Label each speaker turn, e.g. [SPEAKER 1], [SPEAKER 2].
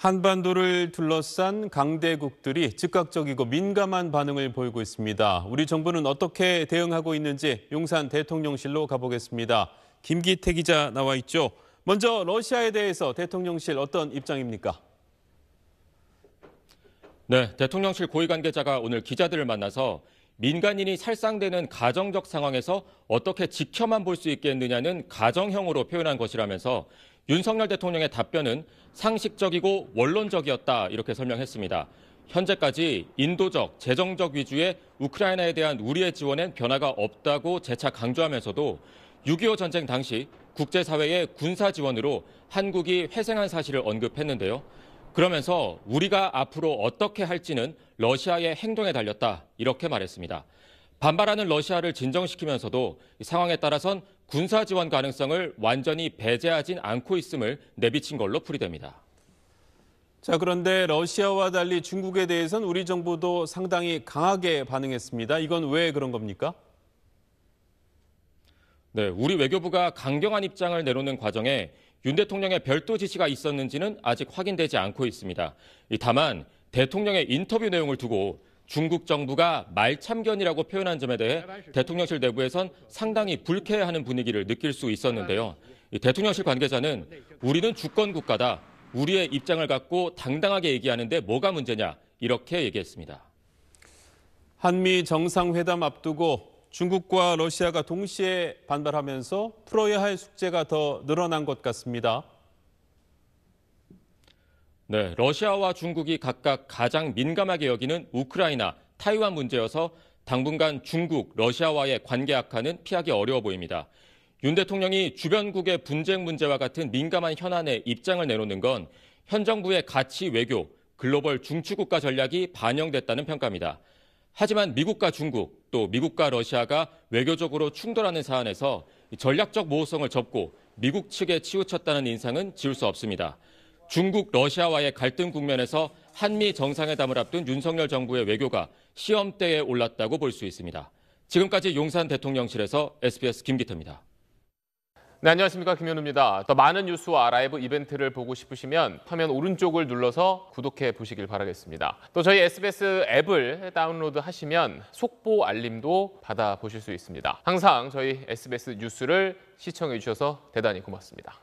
[SPEAKER 1] 한반도를 둘러싼 강대국들이 즉각적이고 민감한 반응을 보이고 있습니다. 우리 정부는 어떻게 대응하고 있는지 용산 대통령실로 가보겠습니다. 김기태 기자 나와 있죠. 먼저 러시아에 대해서 대통령실 어떤 입장입니까? 네, 대통령실 고위 관계자가 오늘 기자들을
[SPEAKER 2] 만나서 민간인이 살상되는 가정적 상황에서 어떻게 지켜만 볼 수 있겠느냐는 가정형으로 표현한 것이라면서 윤석열 대통령의 답변은 상식적이고 원론적이었다 이렇게 설명했습니다. 현재까지 인도적, 재정적 위주의 우크라이나에 대한 우리의 지원엔 변화가 없다고 재차 강조하면서도 6.25 전쟁 당시 국제사회의 군사 지원으로 한국이 회생한 사실을 언급했는데요. 그러면서 우리가 앞으로 어떻게 할지는 러시아의 행동에 달렸다 이렇게 말했습니다. 반발하는 러시아를 진정시키면서도 상황에 따라선 군사 지원 가능성을 완전히 배제하진 않고 있음을 내비친 걸로 풀이됩니다.
[SPEAKER 1] 자, 그런데 러시아와 달리 중국에 대해서는 우리 정부도 상당히 강하게 반응했습니다. 이건 왜 그런 겁니까? 네, 우리
[SPEAKER 2] 외교부가 강경한 입장을 내놓는 과정에 윤 대통령의 별도 지시가 있었는지는 아직 확인되지 않고 있습니다. 다만 대통령의 인터뷰 내용을 두고 중국 정부가 말참견이라고 표현한 점에 대해 대통령실 내부에선 상당히 불쾌해하는 분위기를 느낄 수 있었는데요. 대통령실 관계자는 우리는 주권 국가다. 우리의 입장을 갖고 당당하게 얘기하는데 뭐가 문제냐 이렇게 얘기했습니다.
[SPEAKER 1] 한미 정상회담 앞두고 중국과 러시아가 동시에 반발하면서 풀어야 할 숙제가 더 늘어난 것 같습니다.
[SPEAKER 2] 네, 러시아와 중국이 각각 가장 민감하게 여기는 우크라이나, 타이완 문제여서 당분간 중국, 러시아와의 관계 악화는 피하기 어려워 보입니다. 윤 대통령이 주변국의 분쟁 문제와 같은 민감한 현안에 입장을 내놓는 건 현 정부의 가치 외교, 글로벌 중추국가 전략이 반영됐다는 평가입니다. 하지만 미국과 중국, 또 미국과 러시아가 외교적으로 충돌하는 사안에서 전략적 모호성을 접고 미국 측에 치우쳤다는 인상은 지울 수 없습니다. 중국, 러시아와의 갈등 국면에서 한미 정상회담을 앞둔 윤석열 정부의 외교가 시험대에 올랐다고 볼 수 있습니다. 지금까지 용산 대통령실에서 SBS 김기태입니다. 네, 안녕하십니까. 김현우입니다. 더 많은 뉴스와 라이브 이벤트를 보고 싶으시면 화면 오른쪽을 눌러서 구독해 보시길 바라겠습니다. 또 저희 SBS 앱을 다운로드 하시면 속보 알림도 받아보실 수 있습니다. 항상 저희 SBS 뉴스를 시청해 주셔서 대단히 고맙습니다.